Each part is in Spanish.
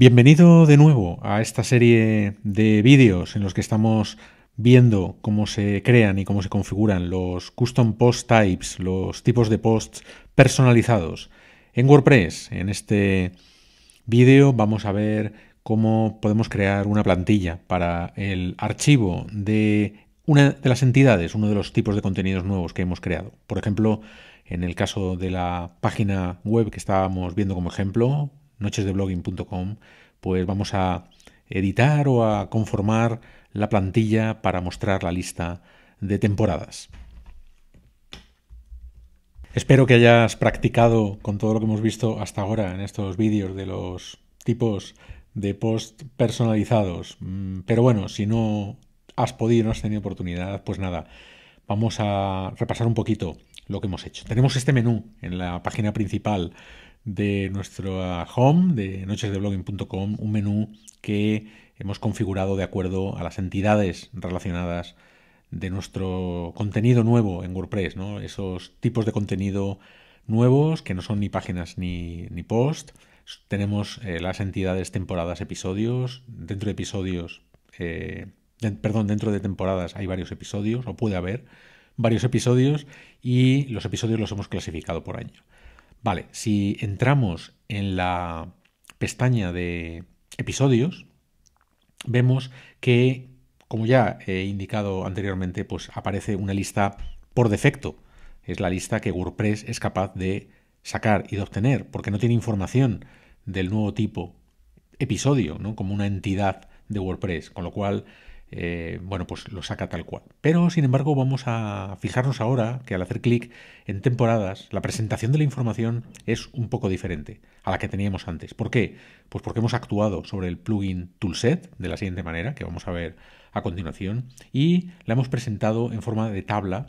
Bienvenido de nuevo a esta serie de vídeos en los que estamos viendo cómo se crean y cómo se configuran los custom post types, los tipos de posts personalizados en WordPress. En este vídeo vamos a ver cómo podemos crear una plantilla para el archivo de una de las entidades, uno de los tipos de contenidos nuevos que hemos creado. Por ejemplo, en el caso de la página web que estábamos viendo como ejemplo, nochesdeblogging.com, pues vamos a editar o a conformar la plantilla para mostrar la lista de temporadas. Espero que hayas practicado con todo lo que hemos visto hasta ahora en estos vídeos de los tipos de post personalizados. Mm, pero bueno, si no has podido, no has tenido oportunidad, pues nada, vamos a repasar un poquito lo que hemos hecho. Tenemos este menú en la página principal de nuestro home de nochesdeblogging.com, un menú que hemos configurado de acuerdo a las entidades relacionadas de nuestro contenido nuevo en WordPress, ¿no? Esos tipos de contenido nuevos que no son ni páginas ni, ni post. Tenemos eh, las entidades temporadas, episodios. Dentro de episodios, eh, perdón, dentro de temporadas hay varios episodios, o puede haber varios episodios, y los episodios los hemos clasificado por año. Vale, si entramos en la pestaña de episodios, vemos que, como ya he indicado anteriormente, pues aparece una lista por defecto. Es la lista que WordPress es capaz de sacar y de obtener, porque no tiene información del nuevo tipo episodio, ¿no? como una entidad de WordPress, con lo cual eh, bueno, pues lo saca tal cual. Pero, sin embargo, vamos a fijarnos ahora que al hacer clic en temporadas, la presentación de la información es un poco diferente a la que teníamos antes. ¿Por qué? Pues porque hemos actuado sobre el plugin Toolset de la siguiente manera, que vamos a ver a continuación, y la hemos presentado en forma de tabla.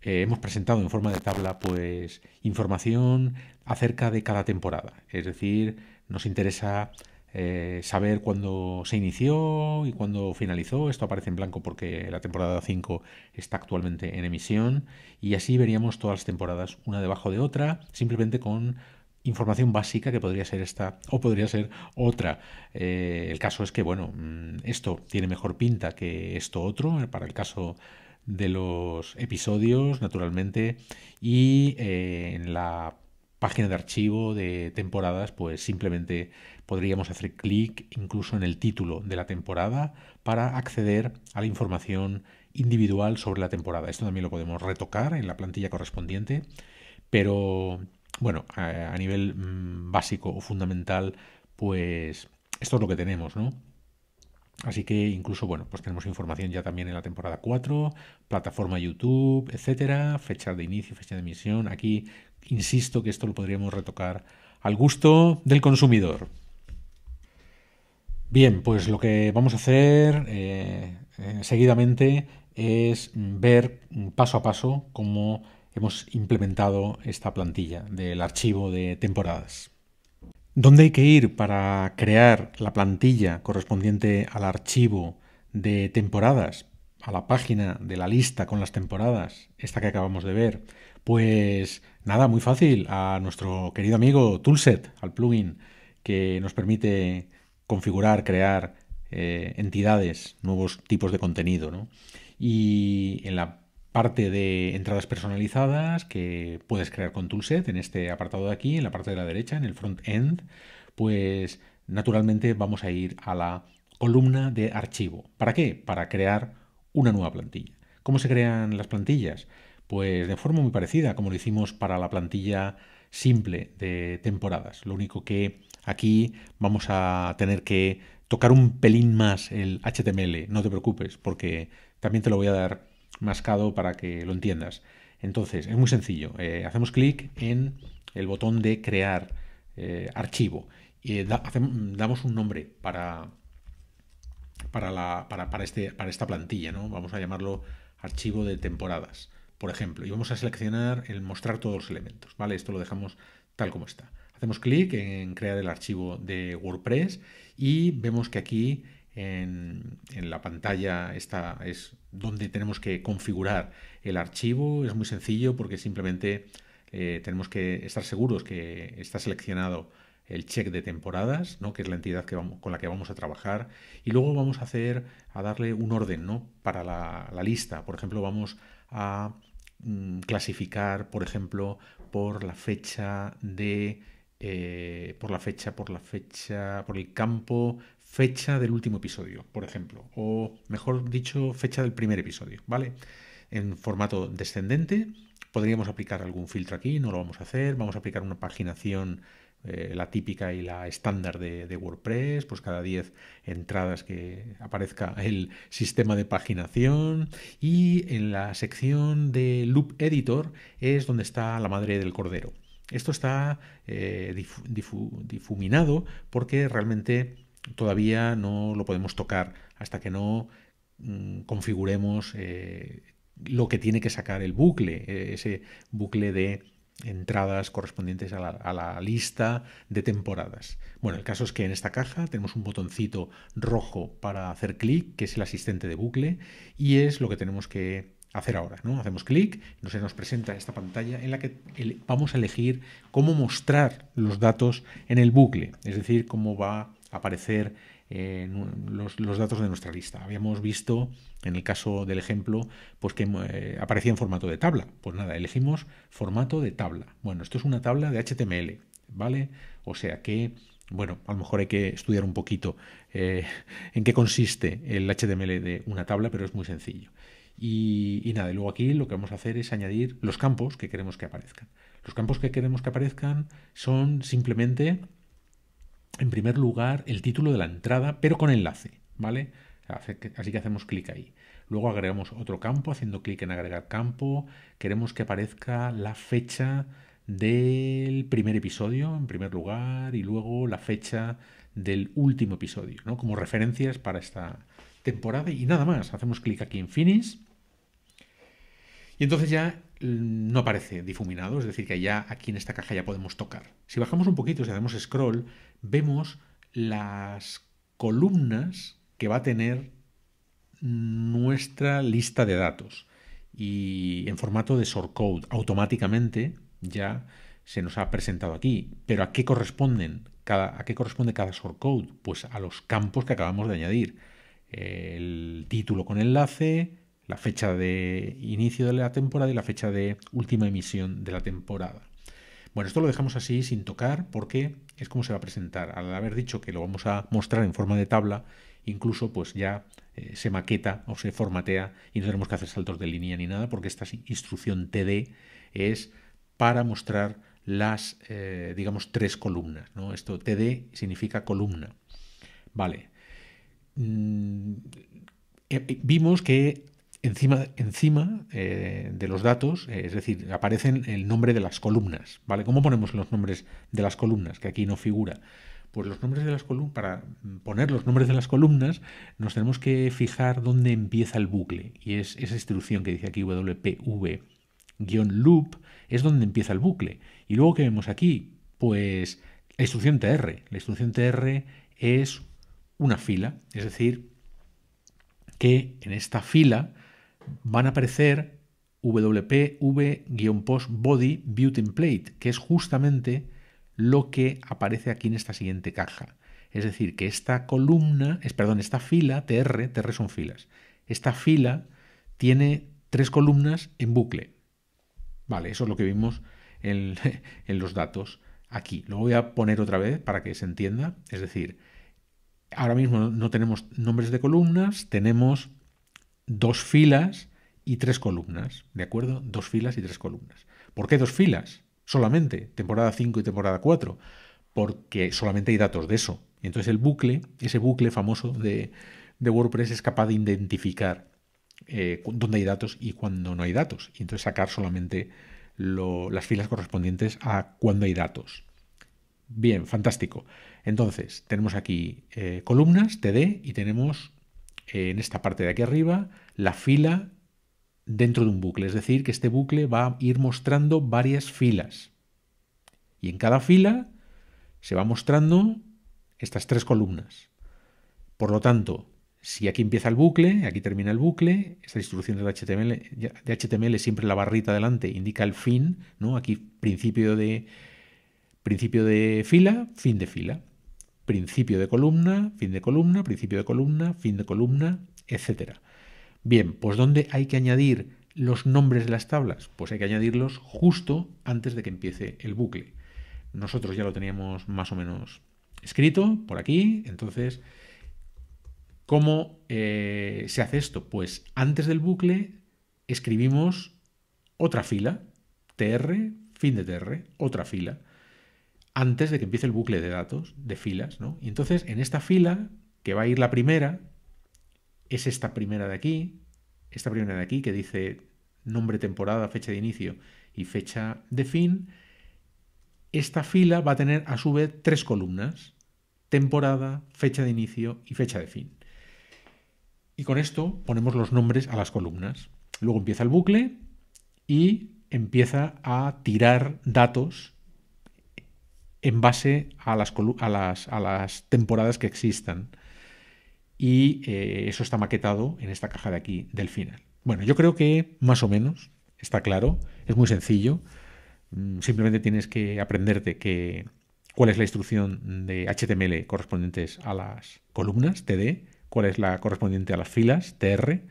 Eh, hemos presentado en forma de tabla pues información acerca de cada temporada. Es decir, nos interesa eh, saber cuándo se inició y cuándo finalizó. Esto aparece en blanco porque la temporada 5 está actualmente en emisión y así veríamos todas las temporadas una debajo de otra, simplemente con información básica que podría ser esta o podría ser otra. Eh, el caso es que, bueno, mm, esto tiene mejor pinta que esto otro, eh, para el caso de los episodios, naturalmente, y en la página de archivo de temporadas, pues simplemente podríamos hacer clic incluso en el título de la temporada para acceder a la información individual sobre la temporada. Esto también lo podemos retocar en la plantilla correspondiente, pero bueno, a, nivel mm, básico o fundamental, pues esto es lo que tenemos, ¿no? Así que incluso, bueno, pues tenemos información ya también en la temporada 4, plataforma YouTube, etcétera, fecha de inicio, fecha de emisión. Aquí Insisto que esto lo podríamos retocar al gusto del consumidor. Bien, pues lo que vamos a hacer eh, seguidamente es ver paso a paso cómo hemos implementado esta plantilla del archivo de temporadas. ¿Dónde hay que ir para crear la plantilla correspondiente al archivo de temporadas? a la página de la lista con las temporadas, esta que acabamos de ver, pues nada, muy fácil, a nuestro querido amigo Toolset, al plugin que nos permite configurar, crear eh, entidades, nuevos tipos de contenido. ¿no? Y en la parte de entradas personalizadas que puedes crear con Toolset, en este apartado de aquí, en la parte de la derecha, en el front-end, pues naturalmente vamos a ir a la columna de archivo. ¿Para qué? Para crear una nueva plantilla. ¿Cómo se crean las plantillas? Pues de forma muy parecida, como lo hicimos para la plantilla simple de temporadas. Lo único que aquí vamos a tener que tocar un pelín más el HTML, no te preocupes, porque también te lo voy a dar mascado para que lo entiendas. Entonces, es muy sencillo. Eh, hacemos clic en el botón de crear eh, archivo. y eh, damos un nombre para este, para, esta plantilla, ¿no? Vamos a llamarlo archivo de temporadas, por ejemplo. Y vamos a seleccionar el mostrar todos los elementos, ¿vale? Esto lo dejamos tal como está. Hacemos clic en crear el archivo de WordPress y vemos que aquí en, la pantalla esta es donde tenemos que configurar el archivo. Es muy sencillo porque simplemente eh, tenemos que estar seguros que está seleccionado el check de temporadas, ¿no? que es la entidad con la que vamos a trabajar, y luego vamos a hacer, a darle un orden ¿no? para la, lista. Por ejemplo, vamos a mm, clasificar, por ejemplo, por la fecha de. Eh, por la fecha, por la fecha, por el campo, fecha del último episodio, por ejemplo, o mejor dicho, fecha del primer episodio, ¿vale? En formato descendente, podríamos aplicar algún filtro aquí, no lo vamos a hacer, vamos a aplicar una paginación eh, la típica y la estándar de, WordPress, pues cada 10 entradas que aparezca el sistema de paginación y en la sección de Loop Editor es donde está la madre del cordero. Esto está eh, difuminado porque realmente todavía no lo podemos tocar hasta que no mm, configuremos eh, lo que tiene que sacar el bucle, ese bucle de entradas correspondientes a la, lista de temporadas. Bueno, el caso es que en esta caja tenemos un botoncito rojo para hacer clic, que es el asistente de bucle, y es lo que tenemos que hacer ahora. ¿no? Hacemos clic, se nos presenta esta pantalla en la que vamos a elegir cómo mostrar los datos en el bucle, es decir, cómo va a aparecer eh, los, datos de nuestra lista. Habíamos visto, en el caso del ejemplo, pues que eh, aparecía en formato de tabla. Pues nada, elegimos formato de tabla. Bueno, esto es una tabla de HTML, ¿vale? O sea que, bueno, a lo mejor hay que estudiar un poquito eh, en qué consiste el HTML de una tabla, pero es muy sencillo. Y, nada, luego aquí lo que vamos a hacer es añadir los campos que queremos que aparezcan. Los campos que queremos que aparezcan son simplemente en primer lugar, el título de la entrada, pero con enlace, ¿vale? Así que hacemos clic ahí. Luego agregamos otro campo haciendo clic en agregar campo. Queremos que aparezca la fecha del primer episodio en primer lugar y luego la fecha del último episodio, ¿no? Como referencias para esta temporada y nada más. Hacemos clic aquí en Finish. Y entonces ya no aparece difuminado, es decir, que ya aquí en esta caja ya podemos tocar. Si bajamos un poquito, si hacemos scroll, vemos las columnas que va a tener nuestra lista de datos y en formato de shortcode automáticamente ya se nos ha presentado aquí. Pero ¿a qué corresponden? Cada, ¿A qué corresponde cada shortcode? Pues a los campos que acabamos de añadir. El título con enlace, la fecha de inicio de la temporada y la fecha de última emisión de la temporada. Bueno, esto lo dejamos así sin tocar porque es como se va a presentar. Al haber dicho que lo vamos a mostrar en forma de tabla, incluso pues ya eh, se maqueta o se formatea y no tenemos que hacer saltos de línea ni nada porque esta instrucción TD es para mostrar las, eh, digamos, tres columnas. ¿no? Esto TD significa columna. Vale. Mm, eh, vimos que encima, encima eh, de los datos, eh, es decir, aparecen el nombre de las columnas, ¿vale? ¿Cómo ponemos los nombres de las columnas? Que aquí no figura. Pues los nombres de las columnas, para poner los nombres de las columnas, nos tenemos que fijar dónde empieza el bucle. Y es esa instrucción que dice aquí wpv-loop, es donde empieza el bucle. Y luego, ¿qué vemos aquí? Pues la instrucción tr. La instrucción tr es una fila, es decir, que en esta fila van a aparecer post body view template, que es justamente lo que aparece aquí en esta siguiente caja. Es decir, que esta columna, es, perdón, esta fila, TR, TR son filas, esta fila tiene tres columnas en bucle. Vale, eso es lo que vimos en los datos aquí. Lo voy a poner otra vez para que se entienda. Es decir, ahora mismo no tenemos nombres de columnas, tenemos dos filas y tres columnas, ¿de acuerdo? Dos filas y tres columnas. ¿Por qué dos filas? Solamente, temporada 5 y temporada 4, porque solamente hay datos de eso. Entonces el bucle, ese bucle famoso de, de WordPress es capaz de identificar eh, dónde hay datos y cuándo no hay datos. Y entonces sacar solamente las filas correspondientes a cuando hay datos. Bien, fantástico. Entonces, tenemos aquí eh, columnas, TD, y tenemos en esta parte de aquí arriba, la fila dentro de un bucle. Es decir, que este bucle va a ir mostrando varias filas. Y en cada fila se va mostrando estas tres columnas. Por lo tanto, si aquí empieza el bucle, aquí termina el bucle, esta distribución de HTML, de HTML siempre la barrita delante indica el fin, ¿no? Aquí principio de, principio de fila, fin de fila principio de columna, fin de columna, principio de columna, fin de columna, etc. Bien, pues ¿dónde hay que añadir los nombres de las tablas? Pues hay que añadirlos justo antes de que empiece el bucle. Nosotros ya lo teníamos más o menos escrito por aquí, entonces, ¿cómo eh, se hace esto? Pues antes del bucle escribimos otra fila, TR, fin de TR, otra fila antes de que empiece el bucle de datos, de filas, ¿no? Y entonces en esta fila, que va a ir la primera, es esta primera de aquí, esta primera de aquí que dice nombre, temporada, fecha de inicio y fecha de fin, esta fila va a tener a su vez tres columnas, temporada, fecha de inicio y fecha de fin. Y con esto ponemos los nombres a las columnas. Luego empieza el bucle y empieza a tirar datos en base a las, temporadas que existan. Y eh, eso está maquetado en esta caja de aquí del final. Bueno, yo creo que más o menos está claro, es muy sencillo. Mm, simplemente tienes que aprenderte que, cuál es la instrucción de HTML correspondientes a las columnas, TD, cuál es la correspondiente a las filas, TR,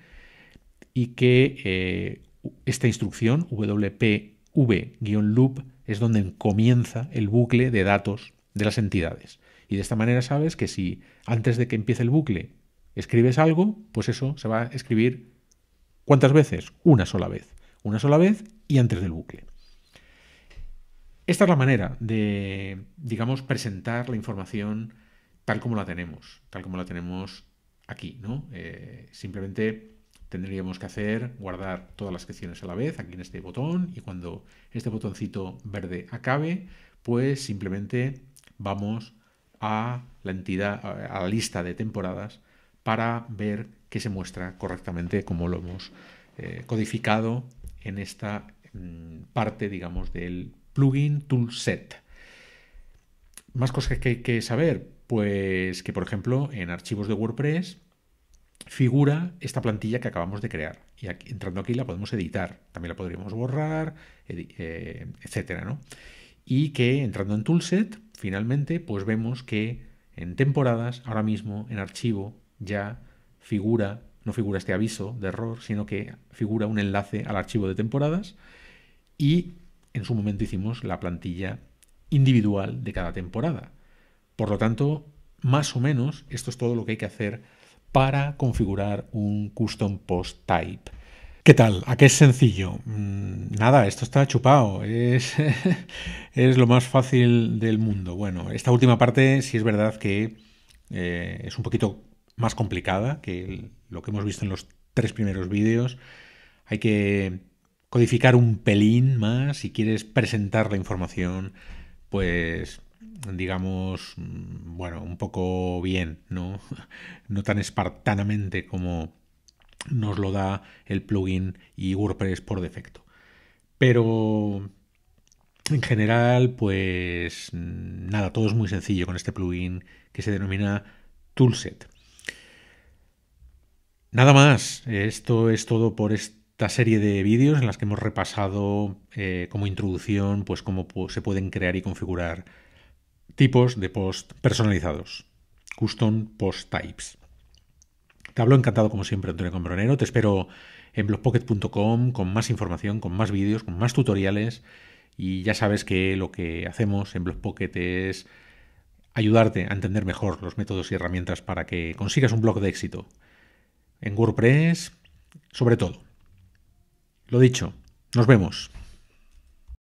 y que eh, esta instrucción, wpv-loop, es donde comienza el bucle de datos de las entidades. Y de esta manera sabes que si antes de que empiece el bucle escribes algo, pues eso se va a escribir ¿cuántas veces? Una sola vez. Una sola vez y antes del bucle. Esta es la manera de, digamos, presentar la información tal como la tenemos, tal como la tenemos aquí, ¿no? Eh, simplemente tendríamos que hacer guardar todas las secciones a la vez aquí en este botón y cuando este botoncito verde acabe, pues simplemente vamos a la entidad, a la lista de temporadas para ver que se muestra correctamente como lo hemos eh, codificado en esta mm, parte, digamos, del plugin toolset. Más cosas que hay que saber, pues que por ejemplo en archivos de WordPress figura esta plantilla que acabamos de crear. Y entrando aquí la podemos editar, también la podríamos borrar, eh, etcétera, Y que entrando en Toolset, finalmente, pues vemos que en temporadas, ahora mismo, en archivo, ya figura, no figura este aviso de error, sino que figura un enlace al archivo de temporadas y en su momento hicimos la plantilla individual de cada temporada. Por lo tanto, más o menos, esto es todo lo que hay que hacer para configurar un custom post type. ¿Qué tal? ¿A qué es sencillo? Mm, nada, esto está chupado. Es, es lo más fácil del mundo. Bueno, esta última parte sí es verdad que eh, es un poquito más complicada que lo que hemos visto en los tres primeros vídeos. Hay que codificar un pelín más si quieres presentar la información, pues digamos, mm, bueno, un poco bien, ¿no? No tan espartanamente como nos lo da el plugin y WordPress por defecto. Pero en general, pues mm, nada, todo es muy sencillo con este plugin que se denomina Toolset. Nada más, esto es todo por esta serie de vídeos en las que hemos repasado eh, como introducción, pues cómo se pueden crear y configurar tipos de post personalizados, custom post types. Te hablo encantado como siempre, Antonio Combronero. Te espero en blogpocket.com con más información, con más vídeos, con más tutoriales. Y ya sabes que lo que hacemos en Blogpocket es ayudarte a entender mejor los métodos y herramientas para que consigas un blog de éxito. En WordPress, sobre todo. Lo dicho, nos vemos.